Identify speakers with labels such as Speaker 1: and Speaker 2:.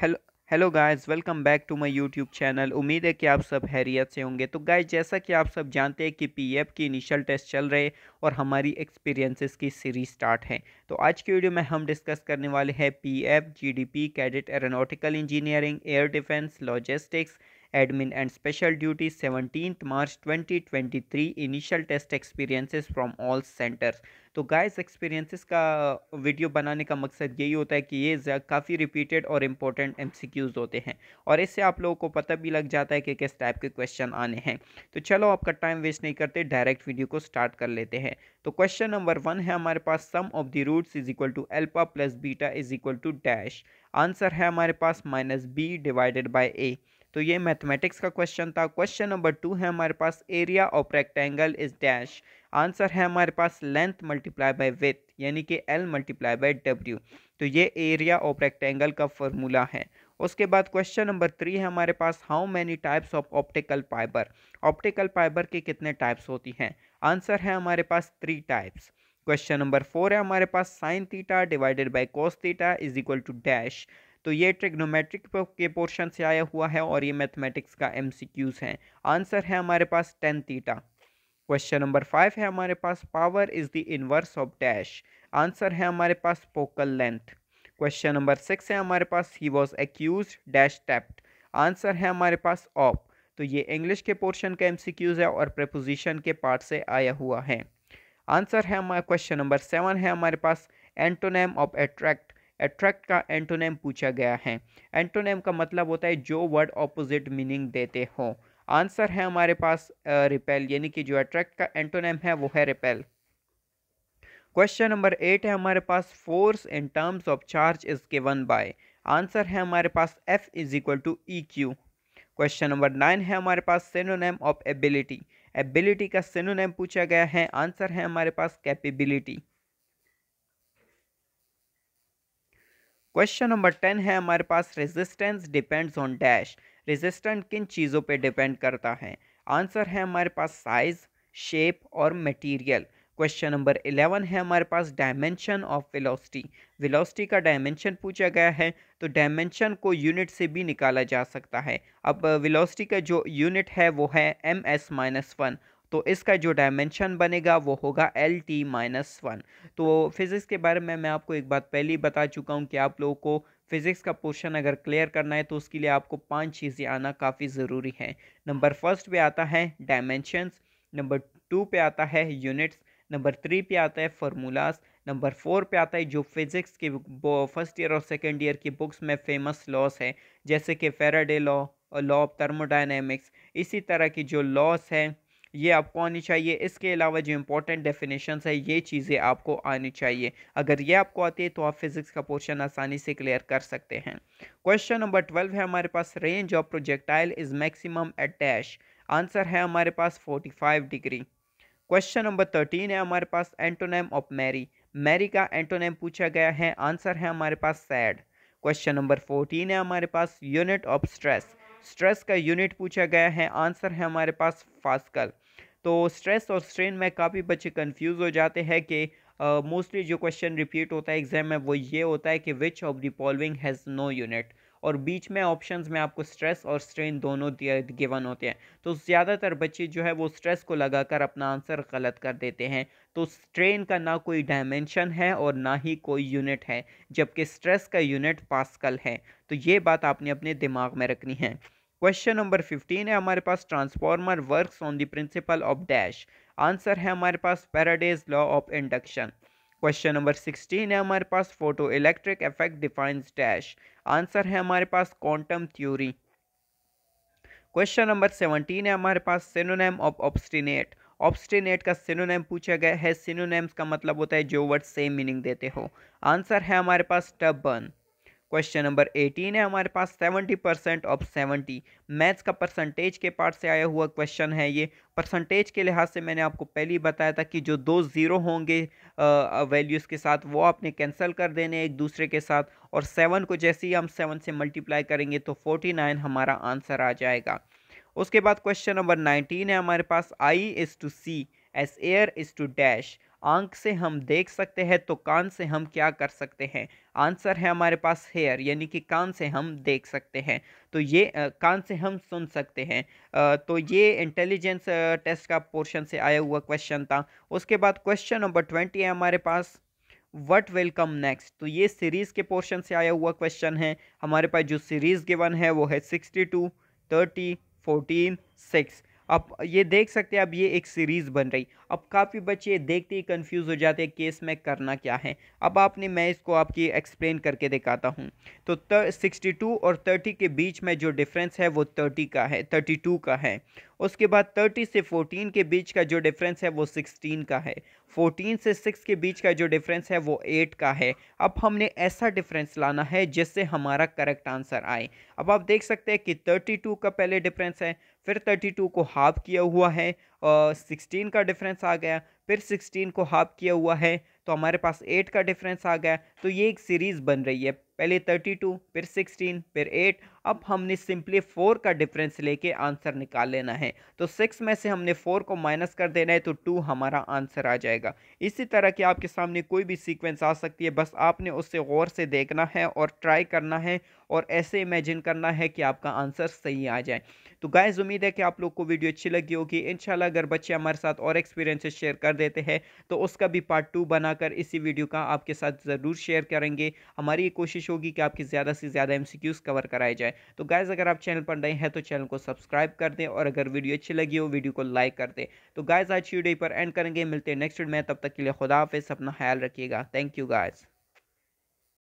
Speaker 1: hello hello guys welcome back to my YouTube channel उम्मीद है कि आप सब हैरियत से होंगे तो गाइस जैसा कि आप सब जानते हैं कि पीएफ e की इनिशियल टेस्ट चल रहे और हमारी एक्सपीरियंसेस की सीरीज स्टार्ट है तो आज की वीडियो में हम डिस्कस करने वाले हैं PF GDP cadet aeronautical engineering air defence logistics special duty seventeen March twenty twenty 2023 initial test experiences from all centres तो गाइस एक्सपीरियंसेस का वीडियो uh, बनाने का मकसद यही होता है कि ये काफ़ी रिपीटेड और इम्पोर्टेंट एमसीक्यूज होते हैं और इससे आप लोगों को पता भी लग जाता है कि किस टाइप के क्वेश्चन आने हैं तो चलो आपका टाइम वेस्ट नहीं करते डायरेक्ट वीडियो को स्टार्ट कर लेते हैं तो क्वेश्चन नंबर वन है हमारे पास sum of the roots is equal to alpha plus beta is equal to dash answer है हमारे पास minus B divided by A तो ये मैथमेटिक्स का क्वेश्चन था क्वेश्चन नंबर टू है हमारे पास area of rectangle is dash answer है हमारे पास लेंथ मल्टीप्लाई बाय विथ यानी कि एल मल्टीप्लाई बाय डब्ल्यू तो ये एरिया ऑफ रेक्टेंगल का फॉर्मूला है उसके बाद क्वेश्चन नंबर थ्री है हमारे पास how many types of optical fibre optical fibre के कितने टाइप्स होती हैं आंसर है हमारे पास three types question number four है हमारे पास sine theta divided by cos theta is equal to dash तो ये ट्रिग्नोमेट्रिक के पोर्शन से आया हुआ है और ये मैथमेटिक्स का एम हैं आंसर है हमारे पास tan theta question number five है हमारे पास power is the inverse of dash answer है हमारे पास focal length question number six है हमारे पास he was accused dash tempted answer है हमारे पास ऑप तो ये इंग्लिश के पोर्शन का एम है और प्रपोजिशन के पार्ट से आया हुआ है आंसर है हमारा क्वेश्चन नंबर सेवन है हमारे पास एंटोनेम ऑफ एट्रैक्ट एट्रैक्ट का एंटोनेम पूछा गया है एंटोनेम का मतलब होता है जो वर्ड ऑपोजिट मीनिंग देते हो आंसर है हमारे पास रिपेल यानी कि जो अट्रैक्ट का एंटोनेम है वो है रिपेल क्वेश्चन नंबर एट है हमारे पास force in terms of charge is given by answer है हमारे पास F is equal to E Q question number nine है हमारे पास सिनोनेम ऑफ एबिलिटी एबिलिटी का सिनोनेम पूछा गया है आंसर है हमारे पास कैपेबिलिटी क्वेश्चन नंबर टेन है हमारे पास resistance depends on dash resistant किन चीज़ों पे डिपेंड करता है आंसर है हमारे पास साइज शेप और मटेरियल क्वेश्चन नंबर इलेवन है हमारे पास डायमेंशन ऑफ वेलोसिटी वेलोसिटी का डायमेंशन पूछा गया है तो डायमेंशन को यूनिट से भी निकाला जा सकता है अब वेलोसिटी का जो यूनिट है वो है एम एस माइनस वन तो इसका जो डायमेंशन बनेगा वो होगा एल टी माइनस वन तो फिज़िक्स के बारे में मैं आपको एक बात पहले ही बता चुका हूँ कि आप लोगों को फिज़िक्स का पोर्शन अगर क्लियर करना है तो उसके लिए आपको पांच चीज़ें आना काफ़ी ज़रूरी है नंबर फर्स्ट पे आता है डायमेंशंस नंबर टू पे आता है यूनिट्स नंबर थ्री पे आता है फार्मूलाज नंबर फोर पे आता है जो फिज़िक्स के फर्स्ट ईयर और सेकेंड ईयर की बुक्स में फेमस लॉस है जैसे कि Faraday law law of thermodynamics इसी तरह की जो लॉस हैं ये आपको आनी चाहिए इसके अलावा जो इंपॉर्टेंट डेफिनेशन है ये चीज़ें आपको आनी चाहिए अगर ये आपको आती है तो आप फिज़िक्स का पोर्शन आसानी से क्लियर कर सकते हैं क्वेश्चन नंबर ट्वेल्व है हमारे पास range of projectile is maximum at dash answer है हमारे पास forty five degree question number thirteen है हमारे पास एंटोनेम ऑफ मैरी मैरी का एंटोनेम पूछा गया है आंसर है हमारे पास सैड क्वेश्चन नंबर फोर्टीन है हमारे पास यूनिट ऑफ स्ट्रेस स्ट्रेस का यूनिट पूछा गया है आंसर है हमारे पास फास्कल तो स्ट्रेस और स्ट्रेन में काफ़ी बच्चे कंफ्यूज हो जाते हैं कि मोस्टली uh, जो क्वेश्चन रिपीट होता है एग्जाम में वो ये होता है कि which of the following has no unit और बीच में ऑप्शंस में आपको स्ट्रेस और स्ट्रेन दोनों गिवन होते हैं तो ज़्यादातर बच्चे जो है वो स्ट्रेस को लगाकर अपना आंसर गलत कर देते हैं तो स्ट्रेन का ना कोई डायमेंशन है और ना ही कोई यूनिट है जबकि स्ट्रेस का यूनिट पास्कल है तो ये बात आपने अपने दिमाग में रखनी है क्वेश्चन नंबर फिफ्टीन है हमारे पास transformer works on the principle of dash answer है हमारे पास Faraday's law of induction question number sixteen है हमारे पास photoelectric effect defines dash answer है हमारे पास quantum theory question number seventeen है हमारे पास सिनोनेम ऑफ ऑब्स्टिनेट ऑब्स्टिनेट का सिनोनेम पूछा गया है सिनोनेम्स का मतलब होता है जो वर्ड सेम मीनिंग देते हो आंसर है हमारे पास टबन क्वेश्चन नंबर एटीन है हमारे पास seventy percent of seventy maths का परसेंटेज के पार्ट से आया हुआ क्वेश्चन है ये परसेंटेज के लिहाज से मैंने आपको पहले ही बताया था कि जो दो ज़ीरो होंगे वैल्यूज़ के साथ वो आपने कैंसिल कर देने एक दूसरे के साथ और सेवन को जैसे ही हम सेवन से मल्टीप्लाई करेंगे तो फोर्टी नाइन हमारा आंसर आ जाएगा उसके बाद क्वेश्चन नंबर नाइनटीन है हमारे पास eye is to see as ear is to dash आंख से हम देख सकते हैं तो कान से हम क्या कर सकते हैं आंसर है हमारे पास हेयर यानी कि कान से हम देख सकते हैं तो ये आ, कान से हम सुन सकते हैं आ, तो ये इंटेलिजेंस टेस्ट का पोर्शन से आया हुआ क्वेश्चन था उसके बाद क्वेश्चन नंबर ट्वेंटी है हमारे पास वट वेलकम नेक्स्ट तो ये सीरीज़ के पोर्शन से आया हुआ क्वेश्चन है हमारे पास जो सीरीज़ गिवन है वो है sixty two thirty fourteen six अब ये देख सकते हैं अब ये एक सीरीज़ बन रही अब काफ़ी बच्चे देखते ही कंफ्यूज हो जाते हैं केस में करना क्या है अब आपने मैं इसको आपकी एक्सप्लेन करके दिखाता हूँ तो सिक्सटी टू और थर्टी के बीच में जो डिफरेंस है वो थर्टी का है थर्टी टू का है उसके बाद थर्टी से फोर्टीन के बीच का जो डिफरेंस है वो सिक्सटीन का है 14 से 6 के बीच का जो डिफरेंस है वो 8 का है अब हमने ऐसा डिफरेंस लाना है जिससे हमारा करेक्ट आंसर आए अब आप देख सकते हैं कि 32 का पहले डिफरेंस है फिर 32 को हाफ किया हुआ है और 16 का डिफरेंस आ गया फिर 16 को हाफ किया हुआ है तो हमारे पास 8 का डिफरेंस आ गया तो ये एक सीरीज़ बन रही है पहले 32 फिर 16 फिर 8 अब हमने सिंपली फोर का डिफरेंस लेके आंसर निकाल लेना है तो सिक्स में से हमने फोर को माइनस कर देना है तो टू हमारा आंसर आ जाएगा इसी तरह की आपके सामने कोई भी सीक्वेंस आ सकती है बस आपने उससे गौर से देखना है और ट्राई करना है और ऐसे इमेजिन करना है कि आपका आंसर सही आ जाए तो गाइज उम्मीद है कि आप लोग को वीडियो अच्छी लगी होगी इन अगर बच्चे हमारे साथ और एक्सपीरियंसेस शेयर कर देते हैं तो उसका भी पार्ट टू बनाकर इसी वीडियो का आपके साथ ज़रूर शेयर करेंगे हमारी कोशिश होगी कि आपकी ज़्यादा से ज़्यादा एम कवर कराए जाए तो गाइज़ अगर आप चैनल पर नए हैं तो चैनल को सब्सक्राइब कर दें और अगर वीडियो अच्छी लगी हो वीडियो को लाइक कर दें तो गाइज़ आज वीडियो पर एंड करेंगे मिलते हैं नेक्स्ट वीडियो में तब तक के लिए खुदाफिस अपना ख्याल रखिएगा थैंक यू गाइज़